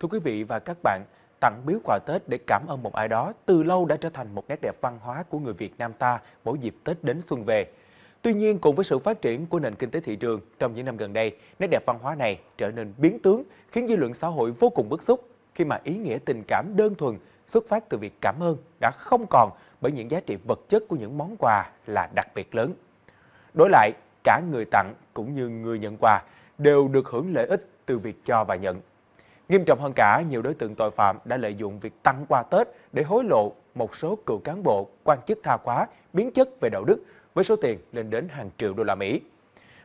Thưa quý vị và các bạn, tặng biếu quà Tết để cảm ơn một ai đó từ lâu đã trở thành một nét đẹp văn hóa của người Việt Nam ta mỗi dịp Tết đến xuân về. Tuy nhiên, cùng với sự phát triển của nền kinh tế thị trường trong những năm gần đây, nét đẹp văn hóa này trở nên biến tướng, khiến dư luận xã hội vô cùng bức xúc khi mà ý nghĩa tình cảm đơn thuần xuất phát từ việc cảm ơn đã không còn bởi những giá trị vật chất của những món quà là đặc biệt lớn. Đối lại, cả người tặng cũng như người nhận quà đều được hưởng lợi ích từ việc cho và nhận. Nghiêm trọng hơn cả, nhiều đối tượng tội phạm đã lợi dụng việc tăng qua Tết để hối lộ một số cựu cán bộ, quan chức tha khóa, biến chất về đạo đức với số tiền lên đến hàng triệu đô la Mỹ.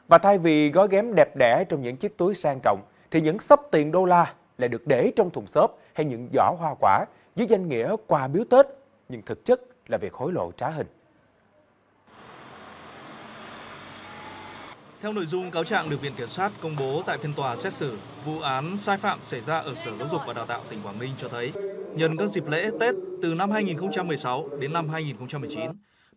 Và thay vì gói ghém đẹp đẽ trong những chiếc túi sang trọng, thì những sấp tiền đô la lại được để trong thùng xốp hay những giỏ hoa quả dưới danh nghĩa quà biếu Tết, nhưng thực chất là việc hối lộ trá hình. Theo nội dung cáo trạng được Viện Kiểm sát công bố tại phiên tòa xét xử, vụ án sai phạm xảy ra ở Sở Giáo dục và Đào tạo tỉnh Quảng Ninh cho thấy, nhân các dịp lễ Tết từ năm 2016 đến năm 2019,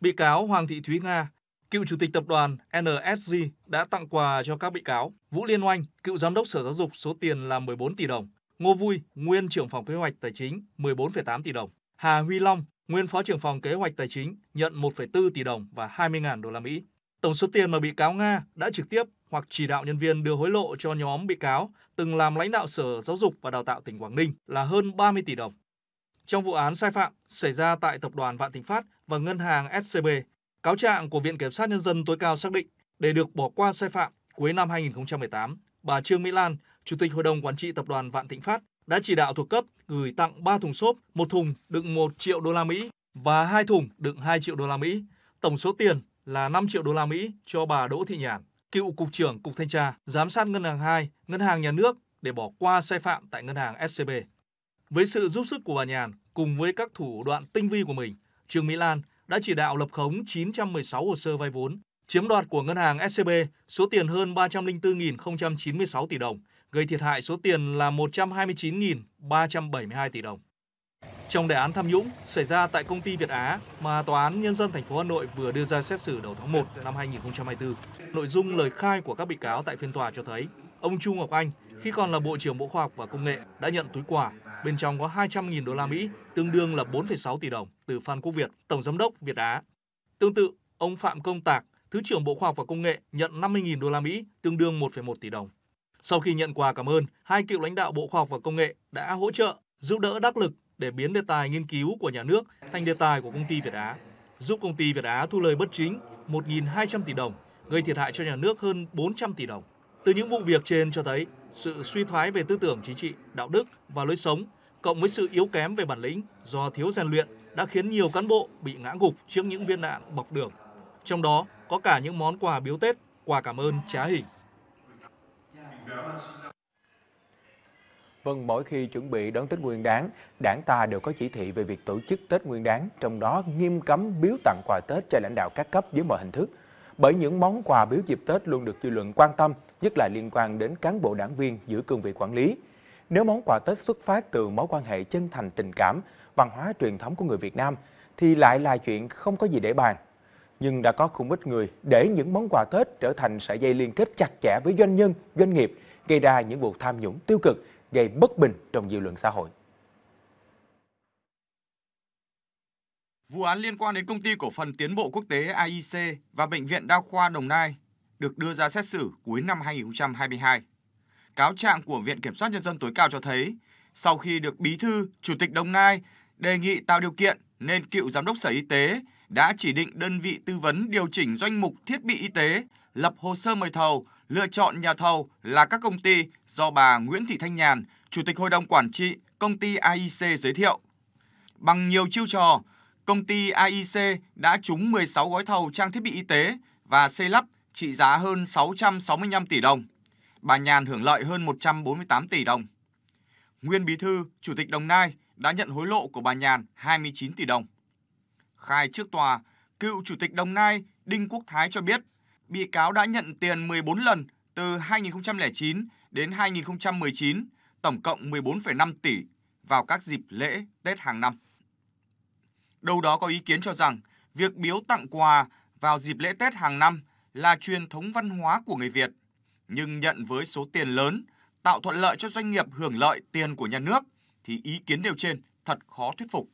bị cáo Hoàng Thị Thúy Nga, cựu chủ tịch tập đoàn NSG đã tặng quà cho các bị cáo Vũ Liên Oanh, cựu giám đốc Sở Giáo dục số tiền là 14 tỷ đồng, Ngô Vui, nguyên trưởng phòng kế hoạch tài chính 14,8 tỷ đồng, Hà Huy Long, nguyên phó trưởng phòng kế hoạch tài chính nhận 1,4 tỷ đồng và 20.000 đô la Mỹ. Tổng số tiền mà bị cáo Nga đã trực tiếp hoặc chỉ đạo nhân viên đưa hối lộ cho nhóm bị cáo từng làm lãnh đạo Sở Giáo dục và Đào tạo tỉnh Quảng Ninh là hơn 30 tỷ đồng. Trong vụ án sai phạm xảy ra tại Tập đoàn Vạn Thịnh Phát và Ngân hàng SCB, cáo trạng của Viện Kiểm sát Nhân dân tối cao xác định để được bỏ qua sai phạm cuối năm 2018, bà Trương Mỹ Lan, Chủ tịch Hội đồng Quản trị Tập đoàn Vạn Thịnh Phát đã chỉ đạo thuộc cấp gửi tặng 3 thùng xốp, một thùng đựng 1 triệu đô la Mỹ và hai thùng đựng 2 triệu đô la Mỹ, tổng số tiền là 5 triệu đô la Mỹ cho bà Đỗ Thị Nhàn, cựu cục trưởng Cục Thanh tra, giám sát Ngân hàng 2, Ngân hàng Nhà nước để bỏ qua sai phạm tại Ngân hàng SCB. Với sự giúp sức của bà Nhàn cùng với các thủ đoạn tinh vi của mình, Trương Mỹ Lan đã chỉ đạo lập khống 916 hồ sơ vay vốn, chiếm đoạt của ngân hàng SCB số tiền hơn 304.096 tỷ đồng, gây thiệt hại số tiền là 129.372 tỷ đồng. Trong đề án tham nhũng xảy ra tại công ty Việt Á mà Tòa án Nhân dân thành phố Hà Nội vừa đưa ra xét xử đầu tháng 1 năm 2024, nội dung lời khai của các bị cáo tại phiên tòa cho thấy ông Chu Ngọc Anh khi còn là Bộ trưởng Bộ Khoa học và Công nghệ đã nhận túi quà, bên trong có 200.000 đô la Mỹ, tương đương là 4,6 tỷ đồng từ Phan Quốc Việt, Tổng Giám đốc Việt Á. Tương tự, ông Phạm Công Tạc, Thứ trưởng Bộ Khoa học và Công nghệ nhận 50.000 đô la Mỹ, tương đương 1,1 tỷ đồng. Sau khi nhận quà cảm ơn, hai cựu lãnh đạo Bộ Khoa học và Công nghệ đã hỗ trợ, giúp đỡ đắc lực để biến đề tài nghiên cứu của nhà nước thành đề tài của công ty Việt Á, giúp công ty Việt Á thu lời bất chính 1.200 tỷ đồng, gây thiệt hại cho nhà nước hơn 400 tỷ đồng. Từ những vụ việc trên cho thấy sự suy thoái về tư tưởng chính trị, đạo đức và lối sống, cộng với sự yếu kém về bản lĩnh do thiếu rèn luyện đã khiến nhiều cán bộ bị ngã gục trước những viên đạn bọc đường. Trong đó có cả những món quà biếu Tết, quà cảm ơn trá hình. Vâng, mỗi khi chuẩn bị đón Tết Nguyên đán, đảng ta đều có chỉ thị về việc tổ chức Tết Nguyên đán, trong đó nghiêm cấm biếu tặng quà Tết cho lãnh đạo các cấp dưới mọi hình thức. Bởi những món quà biếu dịp Tết luôn được dư luận quan tâm, nhất là liên quan đến cán bộ đảng viên giữ cương vị quản lý. Nếu món quà Tết xuất phát từ mối quan hệ chân thành tình cảm, văn hóa truyền thống của người Việt Nam, thì lại là chuyện không có gì để bàn. Nhưng đã có không ít người để những món quà Tết trở thành sợi dây liên kết chặt chẽ với doanh nhân, doanh nghiệp, gây ra những vụ tham nhũng tiêu cực, gây bất bình trong dư luận xã hội. Vụ án liên quan đến công ty cổ phần tiến bộ quốc tế AIC và Bệnh viện Đa khoa Đồng Nai được đưa ra xét xử cuối năm 2022. Cáo trạng của Viện Kiểm sát Nhân dân tối cao cho thấy, sau khi được Bí thư, Chủ tịch Đồng Nai đề nghị tạo điều kiện nên cựu Giám đốc Sở Y tế đã chỉ định đơn vị tư vấn điều chỉnh doanh mục thiết bị y tế, lập hồ sơ mời thầu lựa chọn nhà thầu là các công ty do bà Nguyễn Thị Thanh Nhàn, Chủ tịch Hội đồng Quản trị công ty AIC giới thiệu. Bằng nhiều chiêu trò, công ty AIC đã trúng 16 gói thầu trang thiết bị y tế và xây lắp trị giá hơn 665 tỷ đồng. Bà Nhàn hưởng lợi hơn 148 tỷ đồng. Nguyên Bí thư, Chủ tịch Đồng Nai đã nhận hối lộ của bà Nhàn 29 tỷ đồng. Khai trước tòa, cựu Chủ tịch Đồng Nai Đinh Quốc Thái cho biết bị cáo đã nhận tiền 14 lần từ 2009 đến 2019, tổng cộng 14,5 tỷ vào các dịp lễ Tết hàng năm. Đâu đó có ý kiến cho rằng việc biếu tặng quà vào dịp lễ Tết hàng năm là truyền thống văn hóa của người Việt, nhưng nhận với số tiền lớn tạo thuận lợi cho doanh nghiệp hưởng lợi tiền của nhà nước thì ý kiến nêu trên thật khó thuyết phục.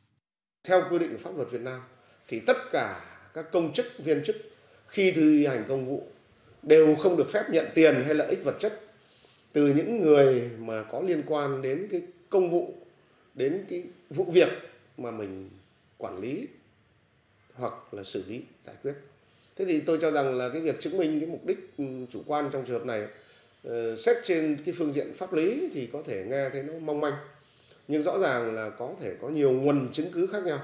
Theo quy định của pháp luật Việt Nam thì tất cả các công chức viên chức khi thi hành công vụ đều không được phép nhận tiền hay lợi ích vật chất từ những người mà có liên quan đến cái công vụ đến cái vụ việc mà mình quản lý hoặc là xử lý giải quyết thế thì tôi cho rằng là cái việc chứng minh cái mục đích ừ, chủ quan trong trường hợp này ờ, xét trên cái phương diện pháp lý thì có thể nghe thấy nó mong manh nhưng rõ ràng là có thể có nhiều nguồn chứng cứ khác nhau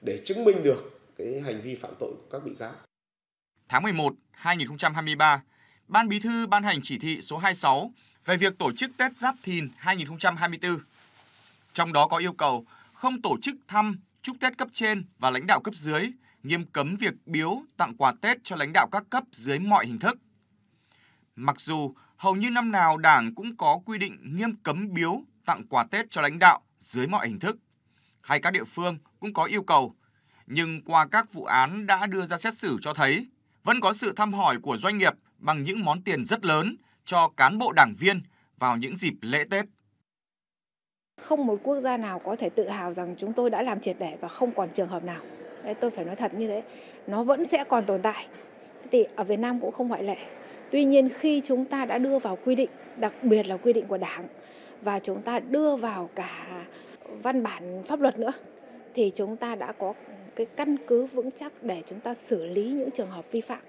để chứng minh được cái hành vi phạm tội của các bị cáo tháng 11, 2023, Ban Bí thư ban hành chỉ thị số 26 về việc tổ chức Tết Giáp Thìn 2024. Trong đó có yêu cầu không tổ chức thăm, chúc Tết cấp trên và lãnh đạo cấp dưới, nghiêm cấm việc biếu tặng quà Tết cho lãnh đạo các cấp dưới mọi hình thức. Mặc dù hầu như năm nào Đảng cũng có quy định nghiêm cấm biếu tặng quà Tết cho lãnh đạo dưới mọi hình thức, hay các địa phương cũng có yêu cầu, nhưng qua các vụ án đã đưa ra xét xử cho thấy vẫn có sự thăm hỏi của doanh nghiệp bằng những món tiền rất lớn cho cán bộ đảng viên vào những dịp lễ Tết. Không một quốc gia nào có thể tự hào rằng chúng tôi đã làm triệt để và không còn trường hợp nào. Đấy, tôi phải nói thật như thế. Nó vẫn sẽ còn tồn tại. Thì ở Việt Nam cũng không ngoại lệ. Tuy nhiên khi chúng ta đã đưa vào quy định, đặc biệt là quy định của Đảng và chúng ta đưa vào cả văn bản pháp luật nữa thì chúng ta đã có cái căn cứ vững chắc để chúng ta xử lý những trường hợp vi phạm.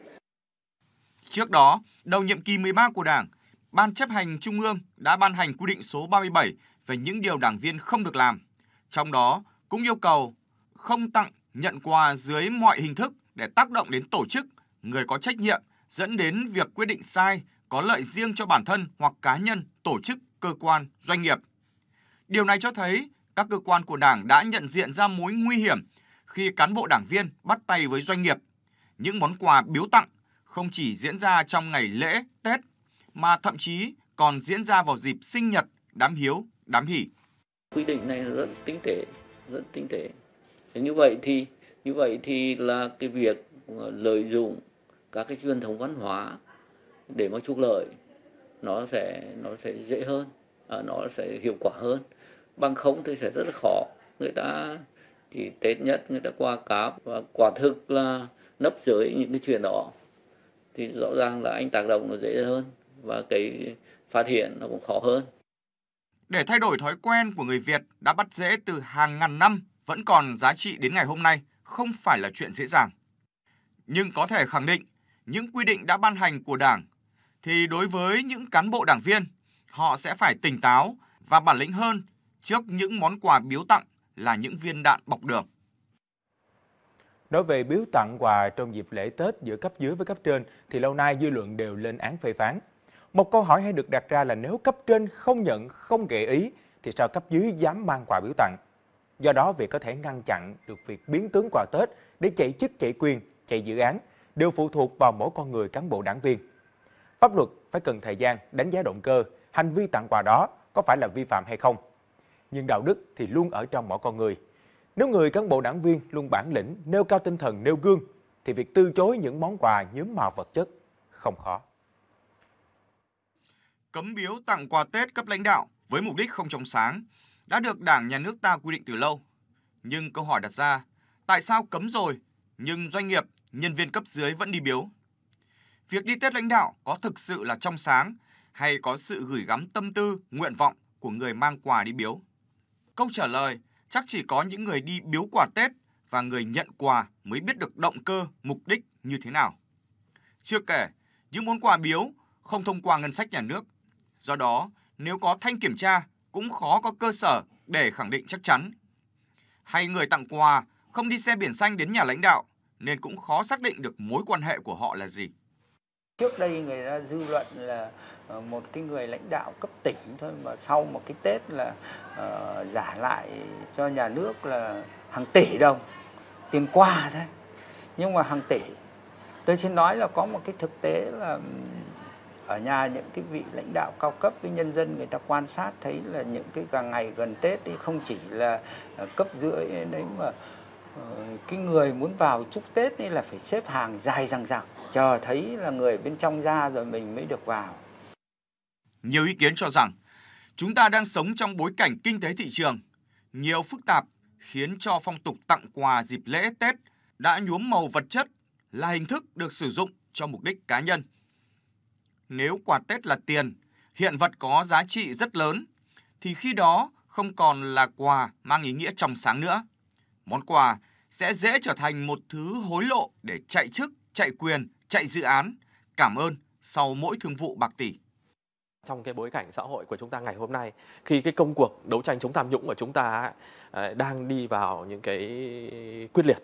Trước đó, đầu nhiệm kỳ 13 của Đảng, Ban chấp hành Trung ương đã ban hành quy định số 37 về những điều đảng viên không được làm. Trong đó cũng yêu cầu không tặng, nhận quà dưới mọi hình thức để tác động đến tổ chức, người có trách nhiệm dẫn đến việc quyết định sai có lợi riêng cho bản thân hoặc cá nhân, tổ chức, cơ quan, doanh nghiệp. Điều này cho thấy các cơ quan của Đảng đã nhận diện ra mối nguy hiểm khi cán bộ đảng viên bắt tay với doanh nghiệp. Những món quà biếu tặng không chỉ diễn ra trong ngày lễ, Tết, mà thậm chí còn diễn ra vào dịp sinh nhật, đám hiếu, đám hỷ. Quy định này rất tinh tế, rất tinh tế. Thế như vậy thì như vậy thì là cái việc ờ, lợi dụng các cái truyền thống văn hóa để mà trục lợi nó sẽ nó sẽ dễ hơn, à, nó sẽ hiệu quả hơn. Bằng không thì sẽ rất là khó người ta thì tết nhất người ta qua cáp và quả thực là nấp dưới những cái chuyện đó thì rõ ràng là anh tác động nó dễ hơn và cái phát hiện nó cũng khó hơn. Để thay đổi thói quen của người Việt đã bắt rễ từ hàng ngàn năm vẫn còn giá trị đến ngày hôm nay không phải là chuyện dễ dàng. Nhưng có thể khẳng định, những quy định đã ban hành của Đảng thì đối với những cán bộ đảng viên, họ sẽ phải tỉnh táo và bản lĩnh hơn trước những món quà biếu tặng là những viên đạn bọc đường. Đối về biếu tặng quà trong dịp lễ Tết giữa cấp dưới với cấp trên thì lâu nay dư luận đều lên án phê phán. Một câu hỏi hay được đặt ra là nếu cấp trên không nhận, không gợi ý thì sao cấp dưới dám mang quà biếu tặng? Do đó việc có thể ngăn chặn được việc biến tướng quà Tết để chạy chức, chạy quyền, chạy dự án đều phụ thuộc vào mỗi con người cán bộ đảng viên. Pháp luật phải cần thời gian đánh giá động cơ, hành vi tặng quà đó có phải là vi phạm hay không nhưng đạo đức thì luôn ở trong mỗi con người. Nếu người cán bộ đảng viên luôn bản lĩnh, nêu cao tinh thần nêu gương, thì việc từ chối những món quà nhuốm màu vật chất không khó. Cấm biếu tặng quà Tết cấp lãnh đạo với mục đích không trong sáng đã được Đảng nhà nước ta quy định từ lâu. Nhưng câu hỏi đặt ra, tại sao cấm rồi nhưng doanh nghiệp, nhân viên cấp dưới vẫn đi biếu? Việc đi Tết lãnh đạo có thực sự là trong sáng hay có sự gửi gắm tâm tư, nguyện vọng của người mang quà đi biếu? Câu trả lời chắc chỉ có những người đi biếu quà Tết và người nhận quà mới biết được động cơ, mục đích như thế nào. Chưa kể, những món quà biếu không thông qua ngân sách nhà nước. Do đó, nếu có thanh kiểm tra cũng khó có cơ sở để khẳng định chắc chắn. Hay người tặng quà không đi xe biển xanh đến nhà lãnh đạo nên cũng khó xác định được mối quan hệ của họ là gì. Trước đây người ta dư luận là ờ, một cái người lãnh đạo cấp tỉnh thôi mà sau một cái Tết là uh, giả lại cho nhà nước là hàng tỷ đồng tiền quà thôi. Nhưng mà hàng tỷ. Tôi xin nói là có một cái thực tế là ở nhà những cái vị lãnh đạo cao cấp với nhân dân người ta quan sát thấy là những cái ngày gần Tết thì không chỉ là ờ, cấp dưới đấy mà Ờ, cái người muốn vào chúc Tết ấy là phải xếp hàng dài dằng dặc chờ thấy là người bên trong ra rồi mình mới được vào. Nhiều ý kiến cho rằng chúng ta đang sống trong bối cảnh kinh tế thị trường nhiều phức tạp khiến cho phong tục tặng quà dịp lễ Tết đã nhuốm màu vật chất là hình thức được sử dụng cho mục đích cá nhân. Nếu quà Tết là tiền, hiện vật có giá trị rất lớn thì khi đó không còn là quà mang ý nghĩa trong sáng nữa món quà sẽ dễ trở thành một thứ hối lộ để chạy chức, chạy quyền, chạy dự án. Cảm ơn sau mỗi thương vụ bạc tỷ trong cái bối cảnh xã hội của chúng ta ngày hôm nay khi cái công cuộc đấu tranh chống tham nhũng của chúng ta ờ, đang đi vào những cái quyết liệt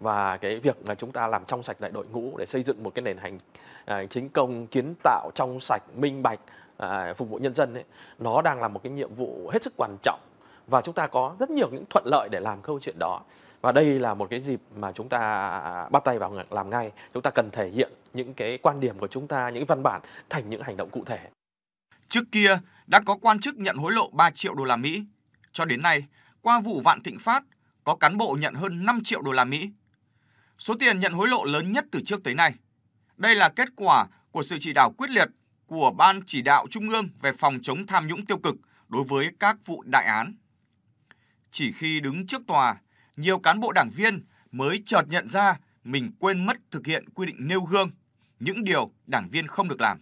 và cái việc mà chúng ta làm trong sạch lại đội ngũ để xây dựng một cái nền hành ờ, chính công kiến tạo trong sạch minh bạch ờ, phục vụ nhân dân ấy, nó đang là một cái nhiệm vụ hết sức quan trọng và chúng ta có rất nhiều những thuận lợi để làm câu chuyện đó và đây là một cái dịp mà chúng ta bắt tay vào làm ngay chúng ta cần thể hiện những cái quan điểm của chúng ta những văn bản thành những hành động cụ thể trước kia đã có quan chức nhận hối lộ 3 triệu đô la Mỹ cho đến nay qua vụ Vạn Thịnh Phát có cán bộ nhận hơn 5 triệu đô la Mỹ số tiền nhận hối lộ lớn nhất từ trước tới nay đây là kết quả của sự chỉ đạo quyết liệt của Ban Chỉ đạo Trung ương về phòng chống tham nhũng tiêu cực đối với các vụ đại án chỉ khi đứng trước tòa, nhiều cán bộ đảng viên mới chợt nhận ra mình quên mất thực hiện quy định nêu gương, những điều đảng viên không được làm.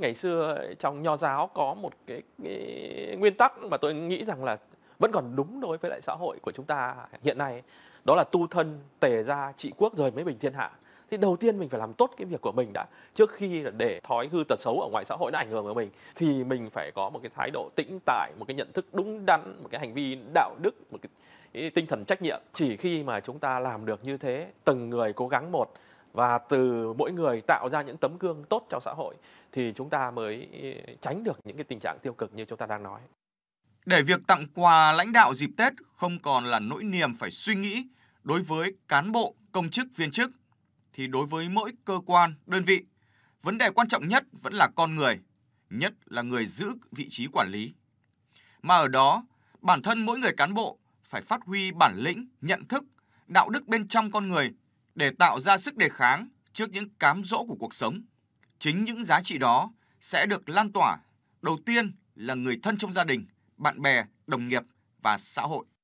Ngày xưa ờ, trong nho giáo có một cái, cái nguyên tắc mà tôi nghĩ rằng là vẫn còn đúng đối với lại xã hội của chúng ta hiện nay, đó là tu thân, tề gia, trị quốc rồi mới bình thiên hạ thì đầu tiên mình phải làm tốt cái việc của mình đã trước khi để thói hư tật xấu ở ngoài xã hội nó ảnh hưởng vào mình thì mình phải có một cái thái độ tĩnh tại một cái nhận thức đúng đắn một cái hành vi đạo đức một cái, cái tinh thần trách nhiệm chỉ khi mà chúng ta làm được như thế từng người cố gắng một và từ mỗi người tạo ra những tấm gương tốt cho xã hội thì chúng ta mới tránh được những cái tình trạng tiêu cực như chúng ta đang nói. Để việc tặng quà lãnh đạo dịp Tết không còn là nỗi niềm phải suy nghĩ đối với cán bộ, công chức, viên chức thì đối với mỗi cơ quan, đơn vị, vấn đề quan trọng nhất vẫn là con người, nhất là người giữ vị trí quản lý. Mà ở đó, bản thân mỗi người cán bộ phải phát huy bản lĩnh, nhận thức, đạo đức bên trong con người để tạo ra sức đề kháng trước những cám dỗ của cuộc sống. Chính những giá trị đó sẽ được lan tỏa đầu tiên là người thân trong gia đình, bạn bè, đồng nghiệp và xã hội.